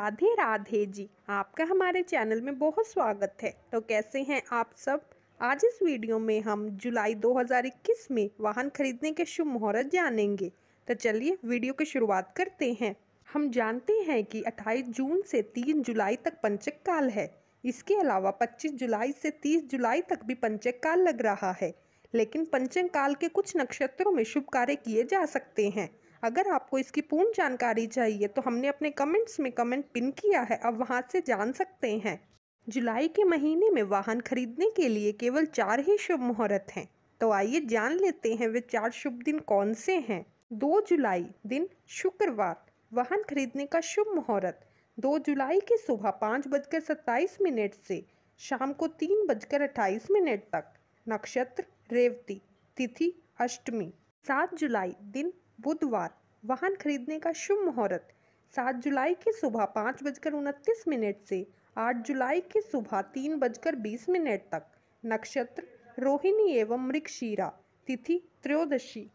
राधे राधे जी आपका हमारे चैनल में बहुत स्वागत है तो कैसे हैं आप सब आज इस वीडियो में हम जुलाई 2021 में वाहन खरीदने के शुभ मुहूर्त जानेंगे तो चलिए वीडियो की शुरुआत करते हैं हम जानते हैं कि 28 जून से 3 जुलाई तक पंचक काल है इसके अलावा 25 जुलाई से 30 जुलाई तक भी पंचक काल लग रहा है लेकिन पंचक काल के कुछ नक्षत्रों में शुभ कार्य किए जा सकते हैं अगर आपको इसकी पूर्ण जानकारी चाहिए तो हमने अपने कमेंट्स में कमेंट पिन किया है अब वहाँ से जान सकते हैं जुलाई के महीने में वाहन खरीदने के लिए केवल चार ही शुभ मुहूर्त हैं तो आइए जान लेते हैं वे चार शुभ दिन कौन से हैं दो जुलाई दिन शुक्रवार वाहन खरीदने का शुभ मुहूर्त दो जुलाई की सुबह पाँच बजकर सत्ताईस मिनट से शाम को तीन बजकर अट्ठाईस मिनट तक नक्षत्र रेवती तिथि अष्टमी सात जुलाई दिन बुधवार वाहन खरीदने का शुभ मुहूर्त सात जुलाई की सुबह पाँच बजकर उनतीस मिनट से आठ जुलाई की सुबह तीन बजकर बीस मिनट तक नक्षत्र रोहिणी एवं मृगशीरा तिथि त्रयोदशी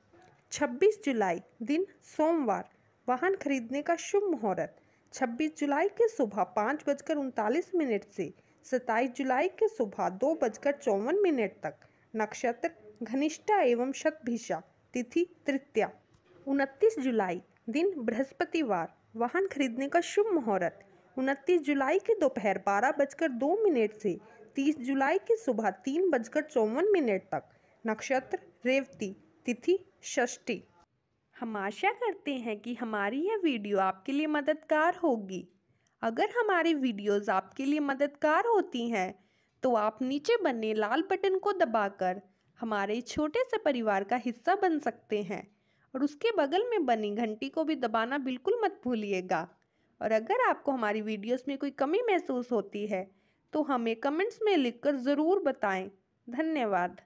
छब्बीस जुलाई दिन सोमवार वाहन खरीदने का शुभ मुहूर्त छब्बीस जुलाई की सुबह पाँच बजकर उनतालीस मिनट से सत्ताईस जुलाई की सुबह दो बजकर चौवन मिनट तक नक्षत्र घनिष्ठा एवं शतभिषा तिथि तृतीया उनतीस जुलाई दिन बृहस्पतिवार वाहन खरीदने का शुभ मुहूर्त उनतीस जुलाई के दोपहर बारह बजकर दो मिनट से तीस जुलाई की सुबह तीन बजकर चौवन मिनट तक नक्षत्र रेवती तिथि षष्ठी हम आशा करते हैं कि हमारी यह वीडियो आपके लिए मददगार होगी अगर हमारी वीडियोस आपके लिए मददगार होती हैं तो आप नीचे बने लाल बटन को दबाकर हमारे छोटे से परिवार का हिस्सा बन सकते हैं और उसके बगल में बनी घंटी को भी दबाना बिल्कुल मत भूलिएगा और अगर आपको हमारी वीडियोस में कोई कमी महसूस होती है तो हमें कमेंट्स में लिखकर ज़रूर बताएं धन्यवाद